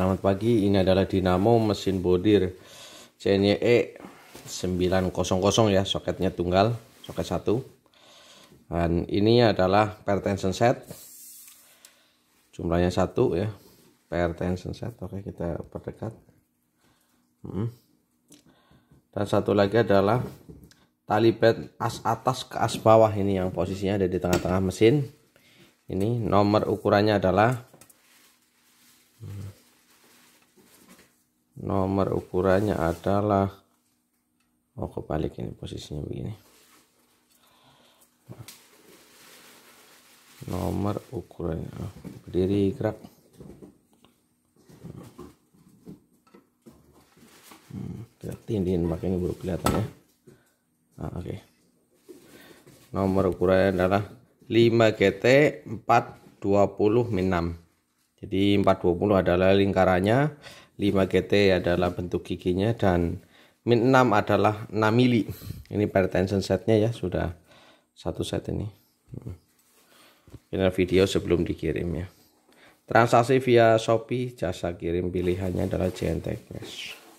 Selamat pagi, ini adalah dinamo mesin bodir CNYE 900 ya, soketnya tunggal, soket satu. Dan ini adalah per tension set. Jumlahnya satu ya. Per tension set. Oke, kita perdekat. Hmm. Dan satu lagi adalah tali bed as atas ke as bawah ini yang posisinya ada di tengah-tengah mesin. Ini nomor ukurannya adalah nomor ukurannya adalah oh kebalik ini posisinya begini nomor ukurannya oh, berdiri gerak hmm, kita tindihin makanya baru kelihatan ya nah, oke okay. nomor ukurannya adalah 5 GT 420 min 6 jadi 420 adalah lingkarannya 5 GT adalah bentuk giginya dan min 6 adalah 6 mili ini per setnya ya sudah satu set ini hmm. ini video sebelum dikirim ya transaksi via Shopee jasa kirim pilihannya adalah Jntek Cash